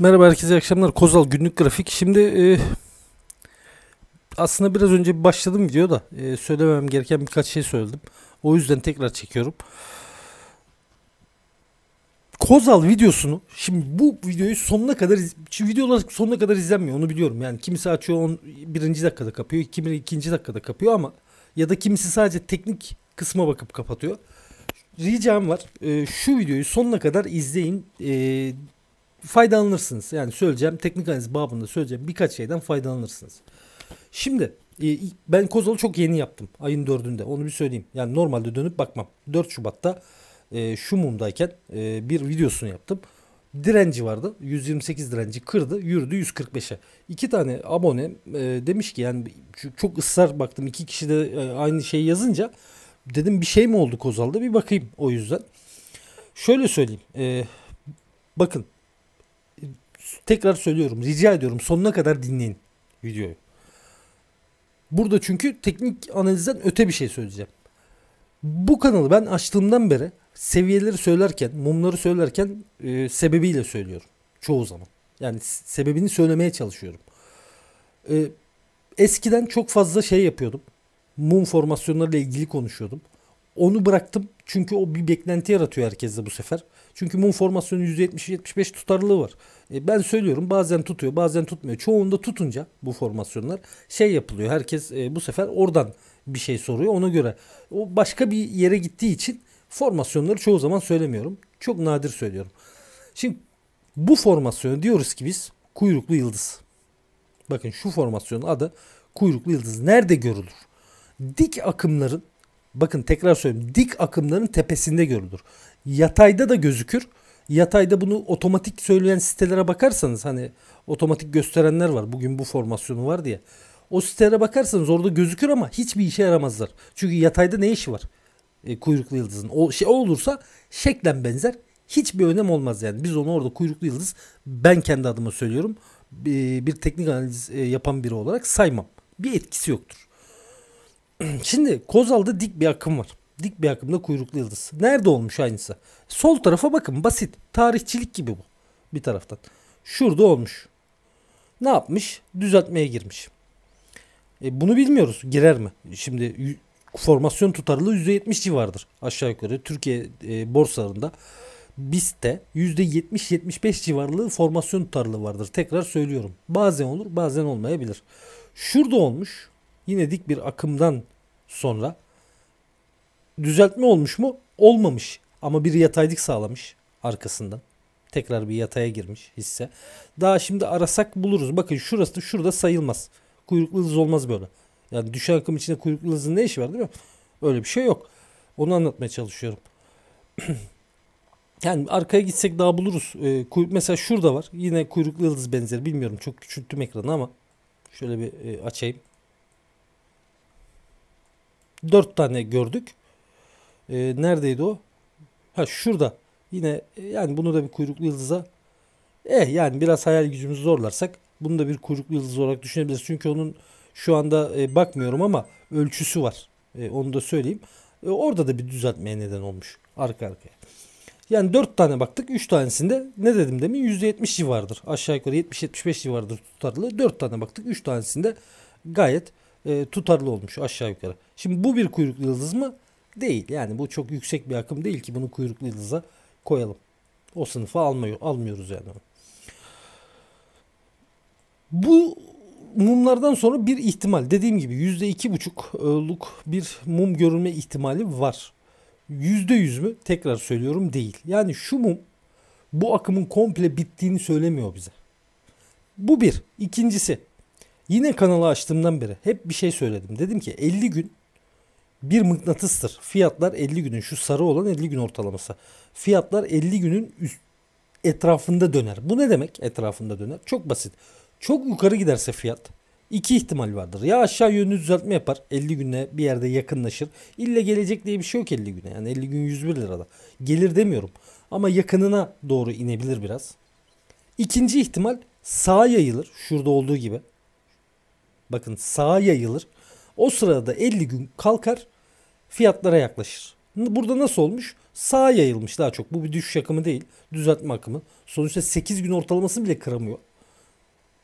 Merhaba herkese iyi akşamlar. Kozal günlük grafik. Şimdi e, aslında biraz önce başladım video da e, söylemem gereken birkaç şey söyledim. O yüzden tekrar çekiyorum. Kozal videosunu şimdi bu videoyu sonuna kadar şimdi videolar sonuna kadar izlenmiyor onu biliyorum. Yani kimisi açıyor on, birinci dakikada kapıyor, kimi ikinci dakikada kapıyor ama ya da kimisi sadece teknik kısma bakıp kapatıyor. Ricam var. E, şu videoyu sonuna kadar izleyin. E, faydalanırsınız. Yani söyleyeceğim teknik analiz babında söyleyeceğim birkaç şeyden faydalanırsınız. Şimdi e, ben Kozal'ı çok yeni yaptım ayın dördünde onu bir söyleyeyim. Yani normalde dönüp bakmam. 4 Şubat'ta e, şu mumdayken e, bir videosunu yaptım. Direnci vardı. 128 direnci kırdı. Yürüdü 145'e. İki tane abone e, demiş ki yani çok ısrar baktım. iki kişi de e, aynı şeyi yazınca dedim bir şey mi oldu Kozal'da bir bakayım o yüzden. Şöyle söyleyeyim. E, bakın tekrar söylüyorum. Rica ediyorum sonuna kadar dinleyin videoyu. Burada çünkü teknik analizden öte bir şey söyleyeceğim. Bu kanalı ben açtığımdan beri seviyeleri söylerken, mumları söylerken e, sebebiyle söylüyorum. Çoğu zaman. Yani sebebini söylemeye çalışıyorum. E, eskiden çok fazla şey yapıyordum. Mum formasyonlarıyla ilgili konuşuyordum. Onu bıraktım. Çünkü o bir beklenti yaratıyor herkeste bu sefer. Çünkü mum formasyonu %70-75 tutarlılığı var. E ben söylüyorum bazen tutuyor bazen tutmuyor. Çoğunda tutunca bu formasyonlar şey yapılıyor. Herkes e, bu sefer oradan bir şey soruyor ona göre. O başka bir yere gittiği için formasyonları çoğu zaman söylemiyorum. Çok nadir söylüyorum. Şimdi bu formasyonu diyoruz ki biz kuyruklu yıldız. Bakın şu formasyonun adı kuyruklu yıldız. Nerede görülür? Dik akımların Bakın tekrar söyleyeyim. Dik akımların tepesinde görülür. Yatayda da gözükür. Yatayda bunu otomatik söyleyen sitelere bakarsanız hani otomatik gösterenler var. Bugün bu formasyonu var diye. O sitelere bakarsanız orada gözükür ama hiçbir işe yaramazlar. Çünkü yatayda ne işi var? E, kuyruklu yıldızın. O şey olursa şeklen benzer. Hiçbir önem olmaz yani. Biz onu orada kuyruklu yıldız ben kendi adıma söylüyorum. Bir, bir teknik analiz e, yapan biri olarak saymam. Bir etkisi yoktur. Şimdi Kozal'da dik bir akım var. Dik bir akımda kuyruklu yıldız. Nerede olmuş aynısı? Sol tarafa bakın basit. Tarihçilik gibi bu bir taraftan. Şurada olmuş. Ne yapmış? Düzeltmeye girmiş. E, bunu bilmiyoruz. Girer mi? Şimdi formasyon tutarlılığı %70 civardır aşağı yukarı. Türkiye e, borsalarında BIST'te %70-75 civarlığı formasyon tutarlılığı vardır. Tekrar söylüyorum. Bazen olur bazen olmayabilir. Şurada olmuş yine dik bir akımdan sonra düzeltme olmuş mu? Olmamış. Ama bir yataylık sağlamış arkasından. Tekrar bir yataya girmiş hisse. Daha şimdi arasak buluruz. Bakın şurası da şurada sayılmaz. Kuyruklu hız olmaz böyle. Yani düşen akım içinde kuyruklu hızın ne işi var değil mi? Öyle bir şey yok. Onu anlatmaya çalışıyorum. yani arkaya gitsek daha buluruz. Ee, kuyruk, mesela şurada var. Yine kuyruklu yıldız benzeri. Bilmiyorum çok küçülttüm ekranı ama şöyle bir e, açayım dört tane gördük. E, neredeydi o? Ha şurada. Yine e, yani bunu da bir kuyruklu yıldıza eh yani biraz hayal gücümüzü zorlarsak bunu da bir kuyruklu yıldız olarak düşünebiliriz. Çünkü onun şu anda e, bakmıyorum ama ölçüsü var. E, onu da söyleyeyim. E, orada da bir düzeltmeye neden olmuş arka arkaya. Yani 4 tane baktık. 3 tanesinde ne dedim demin %70 civardır. Aşağı yukarı 70-75 civardır tutarlı. 4 tane baktık. 3 tanesinde gayet e, tutarlı olmuş aşağı yukarı. Şimdi bu bir kuyruklu yıldız mı? Değil. Yani bu çok yüksek bir akım değil ki bunu kuyruklu yıldıza koyalım. O sınıfa almıyor, almıyoruz yani. Bu mumlardan sonra bir ihtimal dediğim gibi yüzde iki buçukluk e, bir mum görülme ihtimali var. Yüzde yüz mü? Tekrar söylüyorum değil. Yani şu mum bu akımın komple bittiğini söylemiyor bize. Bu bir. İkincisi Yine kanalı açtığımdan beri hep bir şey söyledim. Dedim ki 50 gün bir mıknatıstır. Fiyatlar 50 günün şu sarı olan 50 gün ortalaması. Fiyatlar 50 günün üst, etrafında döner. Bu ne demek etrafında döner? Çok basit. Çok yukarı giderse fiyat iki ihtimal vardır. Ya aşağı yönlü düzeltme yapar 50 güne bir yerde yakınlaşır. İlle gelecek diye bir şey yok 50 güne. Yani 50 gün 101 lirada. Gelir demiyorum. Ama yakınına doğru inebilir biraz. İkinci ihtimal sağa yayılır. Şurada olduğu gibi. Bakın sağa yayılır. O sırada 50 gün kalkar fiyatlara yaklaşır. Burada nasıl olmuş? Sağa yayılmış daha çok. Bu bir düşüş akımı değil. Düzeltme akımı. Sonuçta 8 gün ortalamasını bile kıramıyor.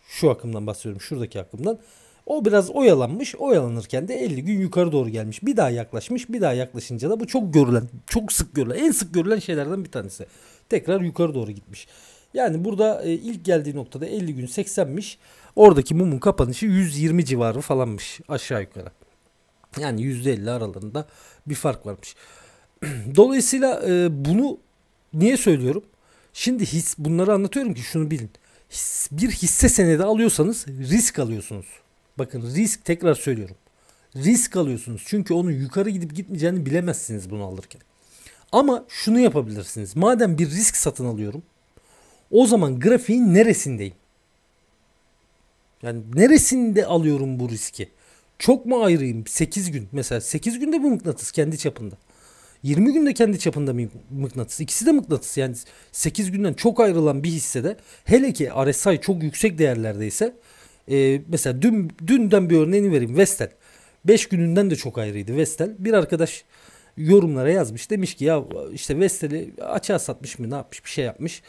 Şu akımdan bahsediyorum. Şuradaki akımdan. O biraz oyalanmış. Oyalanırken de 50 gün yukarı doğru gelmiş. Bir daha yaklaşmış. Bir daha yaklaşınca da bu çok görülen, çok sık görülen, en sık görülen şeylerden bir tanesi. Tekrar yukarı doğru gitmiş. Yani burada e, ilk geldiği noktada 50 gün 80'miş. Oradaki mumun kapanışı 120 civarı falanmış aşağı yukarı. Yani %50 aralarında bir fark varmış. Dolayısıyla e, bunu niye söylüyorum? Şimdi his bunları anlatıyorum ki şunu bilin. His, bir hisse senedi alıyorsanız risk alıyorsunuz. Bakın risk tekrar söylüyorum. Risk alıyorsunuz. Çünkü onun yukarı gidip gitmeyeceğini bilemezsiniz bunu alırken. Ama şunu yapabilirsiniz. Madem bir risk satın alıyorum o zaman grafiğin neresindeyim? Yani neresinde alıyorum bu riski? Çok mu ayrıyım? 8 gün mesela 8 günde bu mıknatıs kendi çapında. 20 günde kendi çapında mı mıknatıs. İkisi de mıknatıs. Yani 8 günden çok ayrılan bir hissede hele ki RSI çok yüksek değerlerdeyse e, mesela dün dünden bir örneğini vereyim. Vestel. 5 gününden de çok ayrıydı Vestel. Bir arkadaş yorumlara yazmış. Demiş ki ya işte Vestel'i açığa satmış mı ne yapmış bir şey yapmış.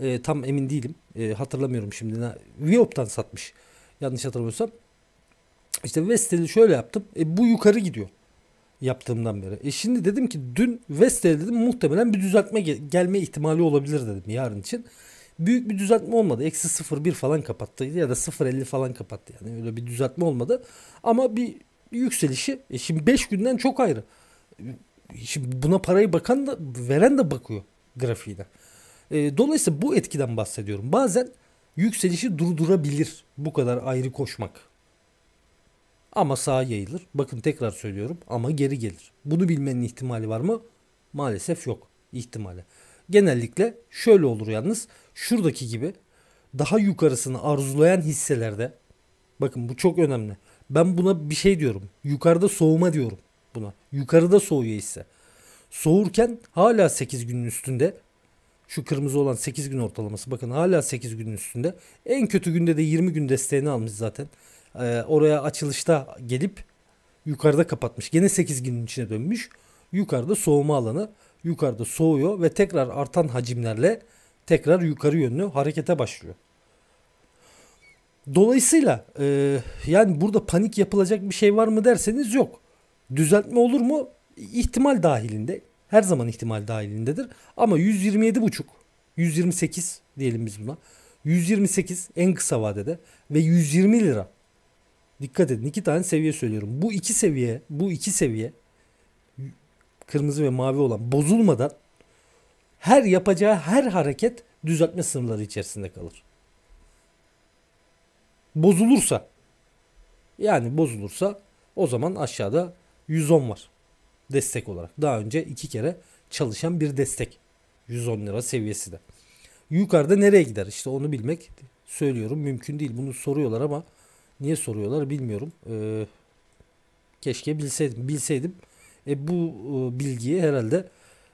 E, tam emin değilim. E, hatırlamıyorum şimdi. Viop'tan satmış. Yanlış hatırlamıyorsam. İşte Vestel'i şöyle yaptım. E, bu yukarı gidiyor yaptığımdan beri. E şimdi dedim ki dün Vestel dedim muhtemelen bir düzeltme gel- gelme ihtimali olabilir dedim yarın için. Büyük bir düzeltme olmadı. Eksi 0.1 falan kapattı ya da 0.50 falan kapattı. Yani öyle bir düzeltme olmadı. Ama bir yükselişi e şimdi 5 günden çok ayrı. E, şimdi buna parayı bakan da veren de bakıyor grafiğine. E, dolayısıyla bu etkiden bahsediyorum. Bazen yükselişi durdurabilir bu kadar ayrı koşmak. Ama sağa yayılır. Bakın tekrar söylüyorum ama geri gelir. Bunu bilmenin ihtimali var mı? Maalesef yok ihtimali. Genellikle şöyle olur yalnız. Şuradaki gibi daha yukarısını arzulayan hisselerde bakın bu çok önemli. Ben buna bir şey diyorum. Yukarıda soğuma diyorum buna. Yukarıda soğuyor hisse. Soğurken hala 8 günün üstünde şu kırmızı olan 8 gün ortalaması bakın hala 8 günün üstünde. En kötü günde de 20 gün desteğini almış zaten. Ee, oraya açılışta gelip yukarıda kapatmış. Gene 8 günün içine dönmüş. Yukarıda soğuma alanı. Yukarıda soğuyor ve tekrar artan hacimlerle tekrar yukarı yönlü harekete başlıyor. Dolayısıyla e, yani burada panik yapılacak bir şey var mı derseniz yok. Düzeltme olur mu? İhtimal dahilinde her zaman ihtimal dahilindedir. Ama 127,5, 128 diyelim biz buna. 128 en kısa vadede ve 120 lira. Dikkat edin iki tane seviye söylüyorum. Bu iki seviye, bu iki seviye kırmızı ve mavi olan bozulmadan her yapacağı her hareket düzeltme sınırları içerisinde kalır. Bozulursa yani bozulursa o zaman aşağıda 110 var destek olarak. Daha önce iki kere çalışan bir destek. 110 lira seviyesi de. Yukarıda nereye gider? İşte onu bilmek söylüyorum mümkün değil. Bunu soruyorlar ama niye soruyorlar bilmiyorum. Ee, keşke bilseydim. Bilseydim e, bu e, bilgiyi herhalde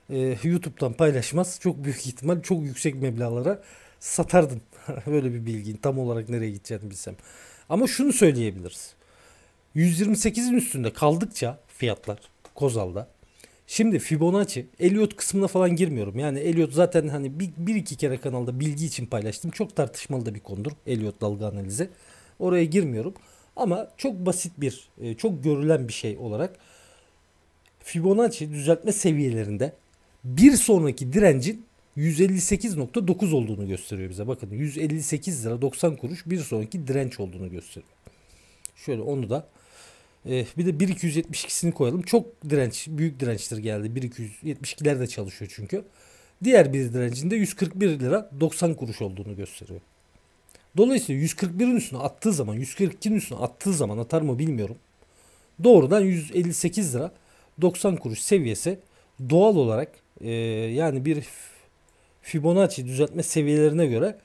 e, YouTube'dan paylaşmaz. Çok büyük ihtimal çok yüksek meblağlara satardın. Böyle bir bilgin tam olarak nereye gideceğini bilsem. Ama şunu söyleyebiliriz. 128'in üstünde kaldıkça fiyatlar Kozal'da. Şimdi Fibonacci, Elliot kısmına falan girmiyorum. Yani Elliot zaten hani bir, bir iki kere kanalda bilgi için paylaştım. Çok tartışmalı da bir konudur Elliot dalga analizi. Oraya girmiyorum. Ama çok basit bir, e, çok görülen bir şey olarak Fibonacci düzeltme seviyelerinde bir sonraki direncin 158.9 olduğunu gösteriyor bize. Bakın 158 lira 90 kuruş bir sonraki direnç olduğunu gösteriyor. Şöyle onu da Eh, bir de 1272'sini koyalım. Çok direnç, büyük dirençtir geldi. 1272'ler de çalışıyor çünkü. Diğer bir direncinde 141 lira 90 kuruş olduğunu gösteriyor. Dolayısıyla 141'in üstüne attığı zaman, 142'nin üstüne attığı zaman atar mı bilmiyorum. Doğrudan 158 lira 90 kuruş seviyesi doğal olarak e, yani bir Fibonacci düzeltme seviyelerine göre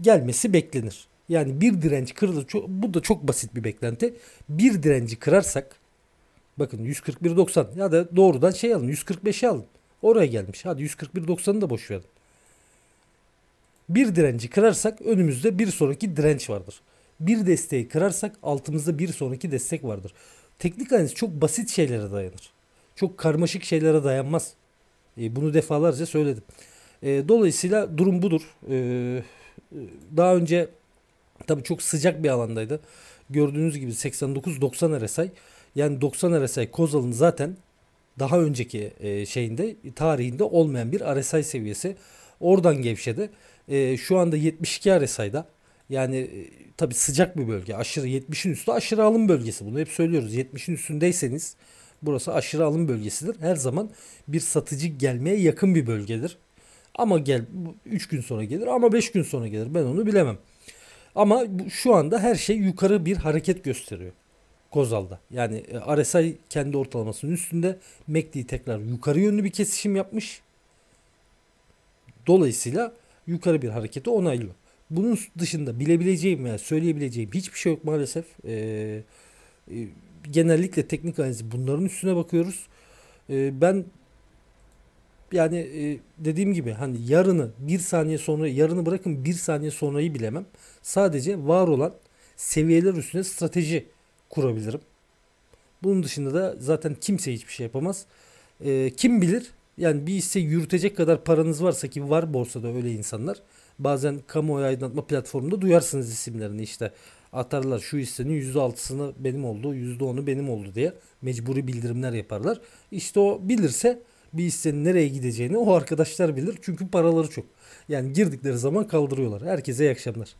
gelmesi beklenir. Yani bir direnç kırılır. Çok, bu da çok basit bir beklenti. Bir direnci kırarsak bakın 141.90 ya da doğrudan şey alın 145'e alın. Oraya gelmiş. Hadi 141.90'ı da boş verin. Bir direnci kırarsak önümüzde bir sonraki direnç vardır. Bir desteği kırarsak altımızda bir sonraki destek vardır. Teknik analiz çok basit şeylere dayanır. Çok karmaşık şeylere dayanmaz. E, bunu defalarca söyledim. E, dolayısıyla durum budur. E, e daha önce Tabii çok sıcak bir alandaydı. Gördüğünüz gibi 89-90 RSI. Yani 90 RSI Kozal'ın zaten daha önceki e, şeyinde tarihinde olmayan bir RSI seviyesi. Oradan gevşedi. E, şu anda 72 RSI'da yani e, tabi sıcak bir bölge. Aşırı 70'in üstü aşırı alım bölgesi. Bunu hep söylüyoruz. 70'in üstündeyseniz burası aşırı alım bölgesidir. Her zaman bir satıcı gelmeye yakın bir bölgedir. Ama gel 3 gün sonra gelir ama 5 gün sonra gelir. Ben onu bilemem. Ama şu anda her şey yukarı bir hareket gösteriyor. Kozal'da. Yani e, RSI kendi ortalamasının üstünde. MACD e tekrar yukarı yönlü bir kesişim yapmış. Dolayısıyla yukarı bir hareketi onaylıyor. Bunun dışında bilebileceğim veya söyleyebileceğim hiçbir şey yok maalesef. Ee, genellikle teknik analiz bunların üstüne bakıyoruz. Ee, ben yani e, dediğim gibi hani yarını bir saniye sonra yarını bırakın bir saniye sonrayı bilemem. Sadece var olan seviyeler üstüne strateji kurabilirim. Bunun dışında da zaten kimse hiçbir şey yapamaz. E, kim bilir yani bir hisse yürütecek kadar paranız varsa ki var borsada öyle insanlar. Bazen kamuoyu aydınlatma platformunda duyarsınız isimlerini işte atarlar şu hissenin %6'sını benim oldu %10'u benim oldu diye mecburi bildirimler yaparlar. İşte o bilirse bir hissenin nereye gideceğini o arkadaşlar bilir. Çünkü paraları çok. Yani girdikleri zaman kaldırıyorlar. Herkese iyi akşamlar.